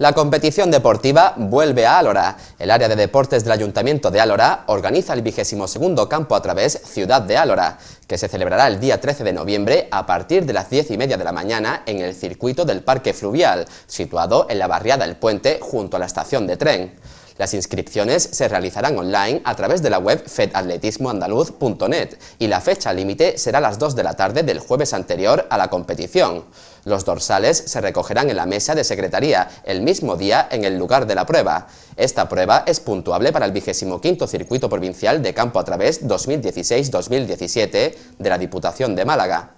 La competición deportiva vuelve a Álora. El área de deportes del Ayuntamiento de Álora organiza el vigésimo segundo campo a través Ciudad de Álora, que se celebrará el día 13 de noviembre a partir de las 10 y media de la mañana en el circuito del Parque Fluvial, situado en la barriada del Puente junto a la estación de tren. Las inscripciones se realizarán online a través de la web fedatletismoandaluz.net y la fecha límite será las 2 de la tarde del jueves anterior a la competición. Los dorsales se recogerán en la mesa de secretaría el mismo día en el lugar de la prueba. Esta prueba es puntuable para el 25 Circuito Provincial de Campo a través 2016-2017 de la Diputación de Málaga.